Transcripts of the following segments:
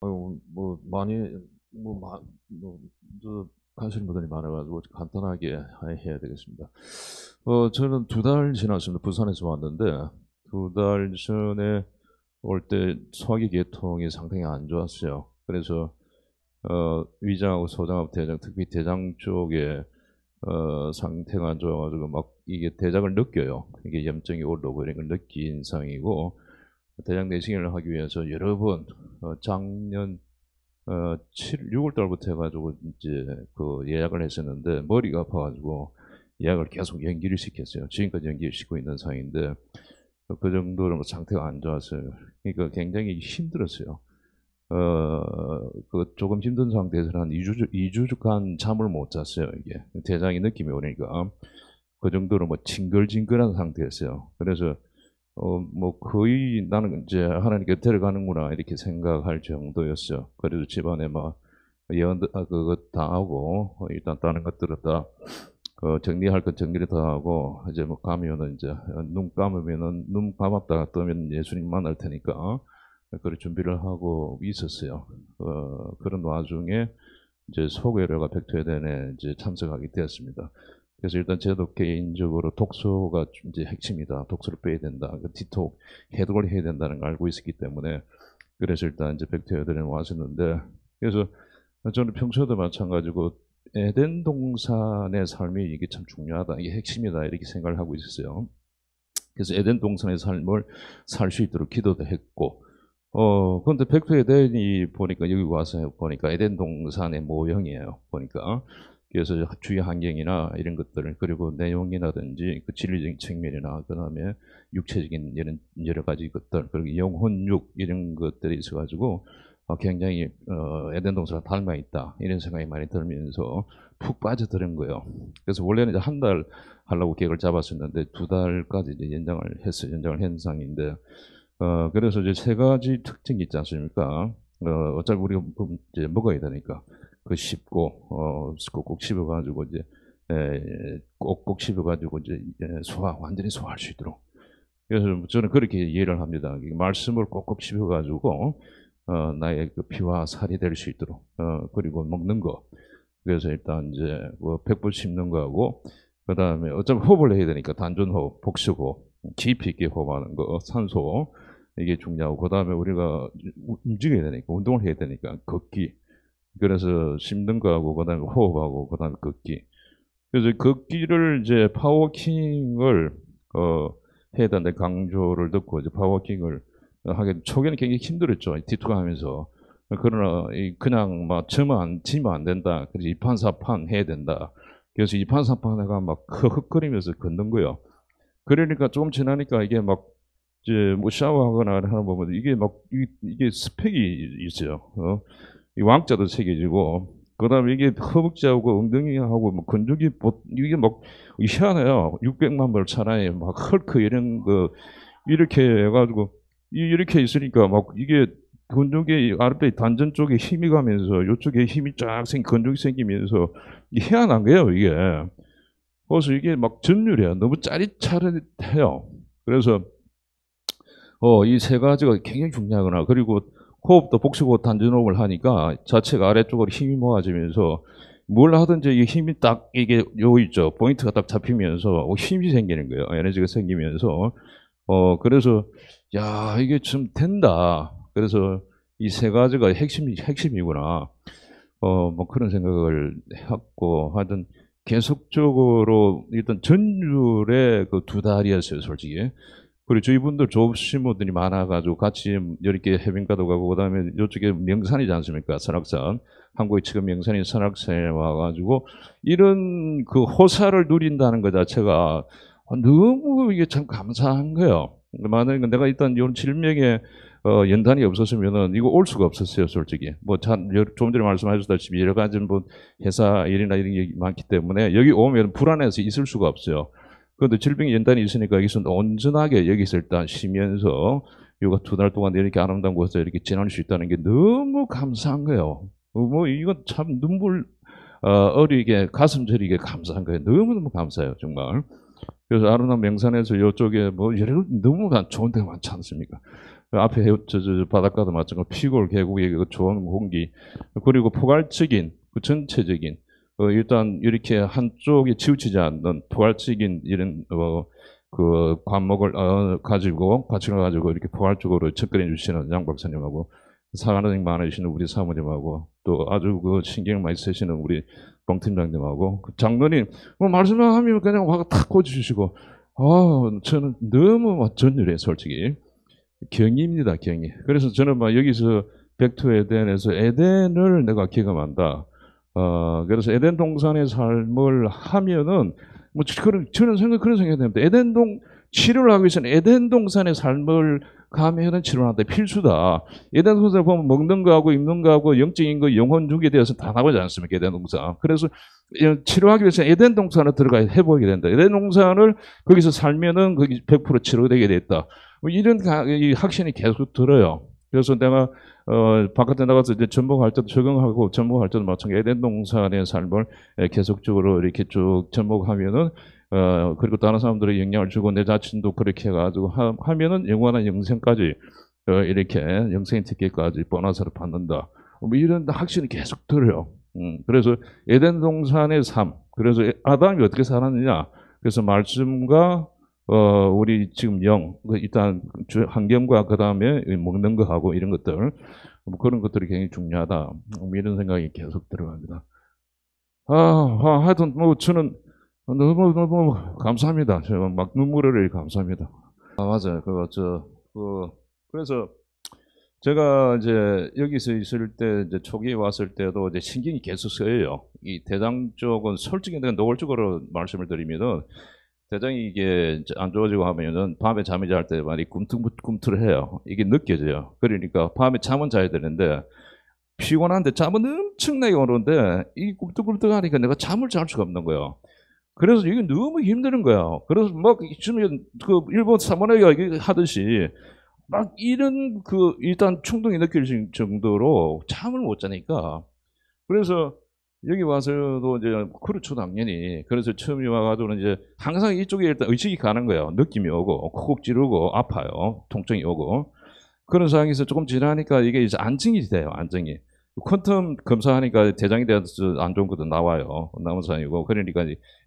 아유, 뭐 많이 뭐뭐 뭐, 뭐 하시는 분들이 많아가지고 간단하게 해야 되겠습니다. 어, 저는 두 달 지났습니다. 부산에서 왔는데 두 달 전에 올 때 소화기 계통이 상당히 안 좋았어요. 그래서 어, 위장하고 소장하고 대장, 특히 대장 쪽에 어, 상태가 안 좋아가지고 막 이게 대장을 느껴요. 이게 그러니까 염증이 올라오고 이런 걸 느낀 상이고 대장 내시경을 하기 위해서 여러 번 어, 작년 어, 7, 6월 달부터 해가지고 이제 그 예약을 했었는데 머리가 아파가지고 예약을 계속 연기를 시켰어요. 지금까지 연기를 시키고 있는 상황인데 어, 그 정도로 뭐 상태가 안 좋았어요. 그러니까 굉장히 힘들었어요. 어, 그 조금 힘든 상태에서 한 2주, 2주간 잠을 못 잤어요, 이게. 대장이 느낌이 오니까. 그 정도로 뭐 징글징글한 상태였어요. 그래서 어, 뭐 거의 나는 이제 하나님께 데려가는구나 이렇게 생각할 정도였어. 그래도 집안에 막 예언 아, 그거 다 하고 일단 다른 것들은 다 어, 정리할 건 정리를 다 하고 이제 뭐가면 이제 눈감으면눈 감았다가 뜨면 예수님 만날 테니까 어? 그걸 준비를 하고 있었어요. 어, 그런 와중에 이제 소외려가 백두회 d e 이제 참석하게 되었습니다. 그래서 일단 저도 개인적으로 독소가 이제 핵심이다. 독소를 빼야 된다. 그 디톡 해독을 해야 된다는 걸 알고 있었기 때문에 그래서 일단 이제 백태어들에 왔었는데 그래서 저는 평소에도 마찬가지고 에덴 동산의 삶이 이게 참 중요하다. 이게 핵심이다. 이렇게 생각을 하고 있었어요. 그래서 에덴 동산의 삶을 살 수 있도록 기도도 했고 어, 그런데 백토 에덴이 보니까 여기 와서 보니까 에덴 동산의 모형이에요. 보니까 그래서 주위 환경이나 이런 것들을 그리고 내용이라든지 그 진리적인 측면이나 그다음에 육체적인 이런 여러 가지 것들 그리고 영혼육 이런 것들이 있어가지고 어, 굉장히 어, 에덴 동산 닮아 있다 이런 생각이 많이 들면서 푹 빠져드는 거예요. 그래서 원래는 이제 한달 하려고 계획을 잡았었는데 두 달까지 이제 연장을 했어요. 연장을 한 상인데 어, 그래서 이제 세 가지 특징이 있지 않습니까? 어, 어차피 우리가 뭐, 이제 먹어야 되니까 그 씹고 어꼭 그 씹어가지고 이제 꼭꼭 씹어가지고 이제 소화 완전히 소화할 수 있도록 그래서 뭐 저는 그렇게 이해를 합니다. 말씀을 꼭꼭 씹어가지고 어, 나의 그 피와 살이 될 수 있도록 어, 그리고 먹는 거 그래서 일단 이제 뭐 백불 씹는 거하고 그 다음에 어차피 호흡을 해야 되니까 단전호흡, 복수고 깊이 있게 호흡하는 거, 산소 이게 중요하고 그 다음에 우리가 움직여야 되니까 운동을 해야 되니까 걷기 그래서 심는 거하고 그다음에 호흡하고 그다음에 걷기. 그래서 그 걷기를 이제 파워킹을 어 해야 되는데 강조를 듣고 이제 파워킹을 하게 초기에는 굉장히 힘들었죠 뒤투가하면서 그러나 그냥 막 저만 지면 안 된다. 그래서 이판사판 해야 된다. 그래서 이판사판 해가 막 흑거리면서 그 걷는 거요. 예 그러니까 조금 지나니까 이게 막 이제 뭐 샤워하거나 하는 거 보면 이게 막 이게, 이게 스펙이 있어요. 어? 이 왕자도 새겨지고 그다음에 이게 허벅지하고 엉덩이하고 뭐 근육이 이게 막 희한해요. 600만 벌 차라리 막 헐크 이런 거 이렇게 해가지고 이렇게 있으니까 막 이게 근육의 아랫배 단전 쪽에 힘이 가면서 이쪽에 힘이 쫙 생, 근육이 생기면서 희한한 거예요 이게. 그래서 이게 막 전율이야. 너무 짜릿짜릿해요. 그래서 어, 이 세 가지가 굉장히 중요하구나 그리고 호흡도 복식호흡 단전호흡을 하니까 자체가 아래쪽으로 힘이 모아지면서 뭘 하든지 이 힘이 딱 이게 요 있죠 포인트가 딱 잡히면서 어, 힘이 생기는 거예요 에너지가 생기면서 어 그래서 야 이게 좀 된다 그래서 이 세 가지가 핵심이 핵심이구나 어 뭐 그런 생각을 했고 하여튼 계속적으로 일단 전율의 그두 달이었어요 솔직히 그리고 저희 분들 조업신모들이 많아가지고 같이 여리께 해변가도 가고 그다음에 이쪽에 명산이지 않습니까? 산악산. 한국의 지금 명산인 산악산에 와가지고 이런 그 호사를 누린다는 것 자체가 너무 이게 참 감사한 거예요. 만약에 내가 일단 이런 질명에 어, 연단이 없었으면은 이거 올 수가 없었어요, 솔직히. 뭐, 참, 조금 전에 말씀하셨다시피 여러 가지 뭐 회사 일이나 이런 게 많기 때문에 여기 오면 불안해서 있을 수가 없어요. 그런데 질병 연단이 있으니까 여기서 온전하게 여기서 일단 쉬면서 요가 두달 동안 이렇게 아름다운 곳에서 이렇게 지낼 수 있다는 게 너무 감사한 거예요. 어, 뭐 이건 참 눈물 어, 리게 가슴 저리게 감사한 거예요. 너무너무 감사해요 정말. 그래서 아름다운 명산에서 요쪽에뭐 여러 너무 좋은 데가 많지 않습니까? 앞에 저, 저, 저 바닷가도 마찬가지고 피골 계곡의 그 좋은 공기 그리고 포괄적인 그 전체적인 어, 일단 이렇게 한쪽이 치우치지 않는 포괄적인 이런 어, 그 과목을 어, 가지고 과정을 가지고 이렇게 포괄적으로 접근해 주시는 양 박사님하고 사관원님 많으시는 우리 사모님하고 또 아주 그 신경 많이 쓰시는 우리 봉 팀장님하고 그 장로님 뭐 말씀만 하면 그냥 화가 탁 고치시고 아 저는 너무 전율해 솔직히 경이입니다 경이 그래서 저는 막 여기서 백투 에덴에서 에덴을 내가 경험한다 어, 그래서 에덴 동산의 삶을 하면은 뭐 그런 저는 생각 그런 생각이 듭니다. 에덴 동 치료를 하기 위해서는 에덴 동산의 삶을 가면은 치료한다 필수다. 에덴 동산을 보면 먹는 거하고 입는 거하고 영적인 거 영혼 중에 대해서 다 나오지 않습니까? 에덴 동산. 그래서 치료하기 위해서 에덴 동산을 들어가 해보게 된다. 에덴 동산을 거기서 살면은 거기 100% 치료되게 됐다. 뭐 이런 확신이 계속 들어요. 그래서 내가 어, 바깥에 나가서 이제 전복할 때도 적용하고 전복할 때도 마찬가지 에덴 동산의 삶을 예, 계속적으로 이렇게 쭉전복하면은 어, 그리고 다른 사람들의 영향을 주고 내 자신도 그렇게 해가지고 하, 면은 영원한 영생까지 어, 이렇게 영생의 특기까지 보너스를 받는다. 뭐 이런 확신이 계속 들어요. 음, 그래서 에덴 동산의 삶, 그래서 아담이 어떻게 살았느냐. 그래서 말씀과 어, 우리 지금 영, 그 일단 환경과 그 다음에 먹는 거하고 이런 것들, 뭐 그런 것들이 굉장히 중요하다. 뭐 이런 생각이 계속 들어갑니다. 아, 하여튼 뭐 저는 너무 너무 감사합니다. 제가 막 눈물을 감사합니다. 아 맞아요. 그저 그, 그래서 제가 이제 여기서 있을 때 이제 초기에 왔을 때도 이제 신경이 계속 쓰여요. 이 대장 쪽은 솔직히 내가 노골적으로 말씀을 드리면은 대장이 이게 안 좋아지고 하면은 밤에 잠이 잘 때 많이 꿈틀꿈틀해요. 이게 느껴져요. 그러니까 밤에 잠은 자야 되는데 피곤한데 잠은 엄청나게 오는데 이 꿈틀꿈틀하니까 내가 잠을 잘 수가 없는 거예요. 그래서 이게 너무 힘드는 거예요. 그래서 막 지금 그 일본 사모나이가 하듯이 막 이런 그 일단 충동이 느껴질 정도로 잠을 못 자니까 그래서 여기 와서도 이제 그렇죠 당연히 그래서 처음에 와가지고는 이제 항상 이쪽에 일단 의식이 가는 거예요 느낌이 오고 콕 찌르고 아파요 통증이 오고 그런 상황에서 조금 지나니까 이게 이제 안증이 돼요 안증이 퀀텀 검사하니까 대장에 대한 안 좋은 것도 나와요 나온 상황이고 그러니까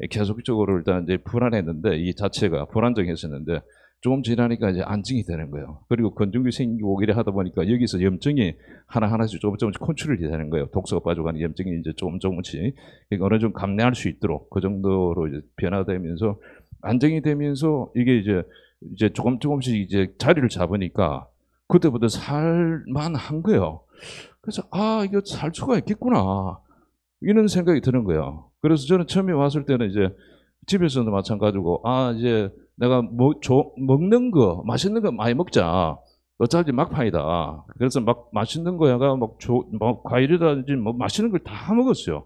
계속적으로 일단 이제 불안했는데 이 자체가 불안정했었는데 조금 지나니까 이제 안증이 되는 거예요. 그리고 건조기 생기고 오기를 하다 보니까 여기서 염증이 하나하나씩 조금 조금씩 컨트롤이 되는 거예요. 독소가 빠져가는 염증이 이제 조금 조금씩 그러니까 어느 정도 감내할 수 있도록 그 정도로 이제 변화되면서 안정이 되면서 이게 이제 이제 조금 조금씩 이제 자리를 잡으니까 그때부터 살만한 거예요. 그래서 아 이거 살 수가 있겠구나 이런 생각이 드는 거예요. 그래서 저는 처음에 왔을 때는 이제 집에서도 마찬가지고 아 이제 내가 뭐, 조, 먹는 거, 맛있는 거 많이 먹자. 어차피 막판이다. 그래서 막 맛있는 거야가 막, 조, 막 뭐 과일이라든지 뭐 맛있는 걸 다 먹었어요.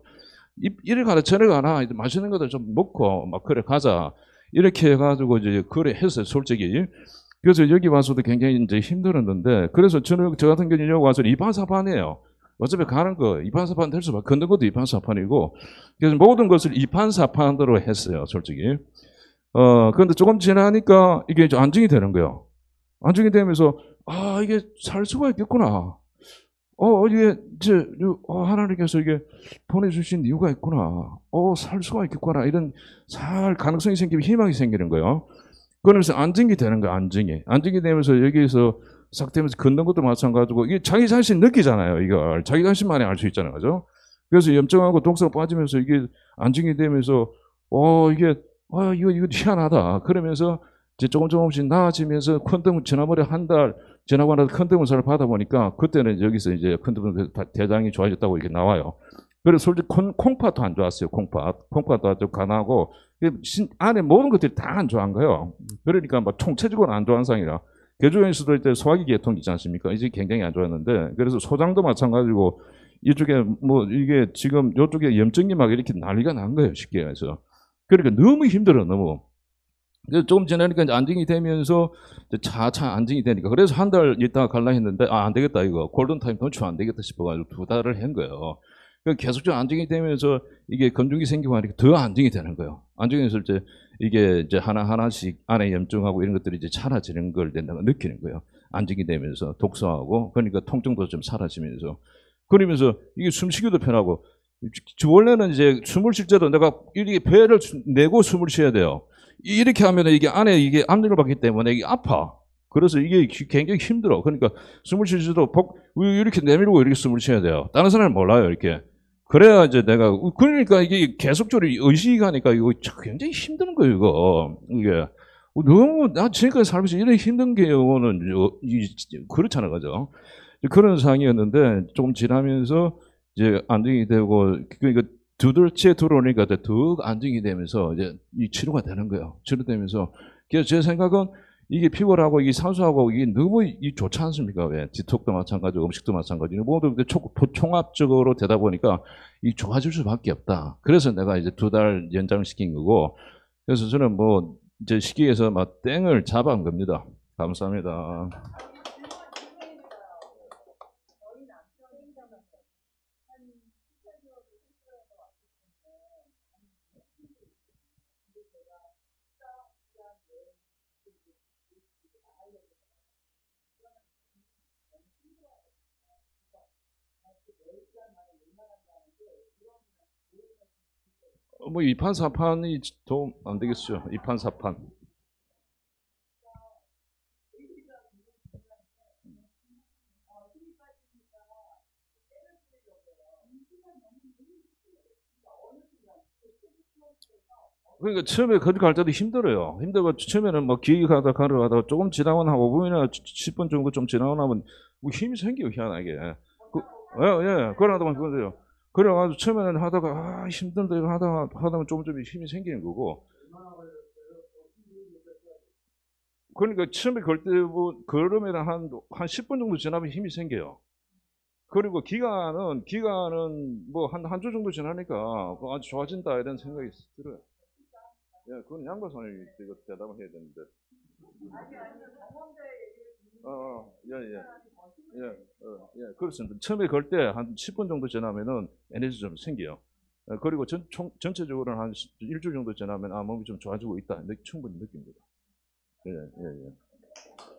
이래 가라 저래 가라 이제 맛있는 것들 좀 먹고 막 그래 가자 이렇게 해가지고 이제 그래 했어요 솔직히 그래서 여기 와서도 굉장히 이제 힘들었는데 그래서 저는 저 같은 경우는 여기 와서 이판사판이에요 어차피 가는 거 이판사판 될 수밖에 걷는 것도 이판사판이고 그래서 모든 것을 이판사판으로 했어요 솔직히 어, 그런데 조금 지나니까 이게 이제 안정이 되는 거예요. 안정이 되면서, 아, 이게 살 수가 있겠구나. 어, 이게 이제, 어, 하나님께서 이게 보내주신 이유가 있구나. 어, 살 수가 있겠구나. 이런 살 가능성이 생기면 희망이 생기는 거예요. 그러면서 안정이 되는 거야, 안정이. 안정이 되면서 여기에서 싹 되면서 걷는 것도 마찬가지고, 이게 자기 자신 느끼잖아요, 이걸. 자기 자신만이 알 수 있잖아요. 그죠? 그래서 염증하고 동사가 빠지면서 이게 안정이 되면서, 어, 이게 아 이거 이거 희한하다. 그러면서 이제 조금 조금씩 나아지면서 컨덤 지난번에 한 달 지나고 나서 컨덤 의사를 받아보니까 그때는 여기서 이제 큰 컨덤 대장이 좋아졌다고 이렇게 나와요. 그래서 솔직히 콩, 팥도안 좋았어요. 콩팥. 콩팥도 아주 가난하고 안에 모든 것들이 다 안 좋아한 거예요. 그러니까 막 총체적으로 안 좋아한 상이라. 개조연수들 때 소화기 계통 있지 않습니까? 이제 굉장히 안 좋았는데 그래서 소장도 마찬가지고 이쪽에 뭐 이게 지금 이쪽에 염증이 막 이렇게 난리가 난 거예요. 쉽게 해서. 그러니까 너무 힘들어, 너무. 그래서 조금 지나니까 이제 안정이 되면서 차차 안정이 되니까 그래서 한달 있다가 갈라 했는데 아, 안 되겠다 이거 골든타임 돈치안 되겠다 싶어가지고 두 달을 한 거예요. 그 계속 좀 안정이 되면서 이게 건중이 생기고 하니까 더 안정이 되는 거예요. 안정했을 때 이게 이제 하나하나씩 안에 염증하고 이런 것들이 이제 사라지는 걸 된다고 느끼는 거예요. 안정이 되면서 독서하고 그러니까 통증도 좀 사라지면서 그러면서 이게 숨쉬기도 편하고 원래는 이제 숨을 쉴 때도 내가 이렇게 배를 내고 숨을 쉬어야 돼요. 이렇게 하면 이게 안에 이게 압력을 받기 때문에 이게 아파. 그래서 이게 굉장히 힘들어. 그러니까 숨을 쉴 때도 복, 이렇게 내밀고 이렇게 숨을 쉬어야 돼요. 다른 사람은 몰라요, 이렇게. 그래야 이제 내가, 그러니까 이게 계속적으로 의식하니까 이거 굉장히 힘든 거예요, 이거. 이게. 너무, 나 지금까지 살면서 이런 힘든 경우는 그렇잖아, 그죠? 그런 상황이었는데 좀 지나면서 이제 안정이 되고 그러니까 두들째 들어오니까 더 안정이 되면서 이제 이 치료가 되는 거예요. 치료되면서 그래서 제 생각은 이게 피골하고 이게 산소하고 이게 너무 이 좋지 않습니까? 왜 디톡도 마찬가지고 음식도 마찬가지고 모두 총합적으로 되다 보니까 이 좋아질 수밖에 없다. 그래서 내가 이제 두 달 연장시킨 거고 그래서 저는 뭐 이제 시기에서 막 땡을 잡은 겁니다. 감사합니다. 뭐 2판 4판이 도움 안 되겠죠. 2판 4판. 그러니까 처음에 거듭갈 때도 힘들어요. 힘들고 처음에는 막기획가다 뭐 가려하다가 조금 지나고 한 5분이나 10분 정도 좀 지나고 나면 뭐 힘이 생겨요, 희한하게. 그, 예, 예. 그러다 보면 그거요. 그래가지고 처음에는 하다가 아 힘든데 이거 하다가 하다가 조금 조금 힘이 생기는 거고 그러니까 처음에 걸 때부터 걸으면 한, 한 10분 정도 지나면 힘이 생겨요. 그리고 기간은, 기간은 뭐 한, 한 주 정도 지나니까 아주 좋아진다 이런 생각이 들어요. 예, 그건 양과 선생님이 대답을 해야 되는데. 아니, 아니, 경 어, 어, 예, 예. 예, 어, 예. 그렇습니다. 처음에 걸 때 한 10분 정도 지나면은 에너지 좀 생겨요. 어, 그리고 전, 총, 전체적으로는 한 일주일 정도 지나면 아, 몸이 좀 좋아지고 있다. 충분히 느낍니다. 예, 예, 예.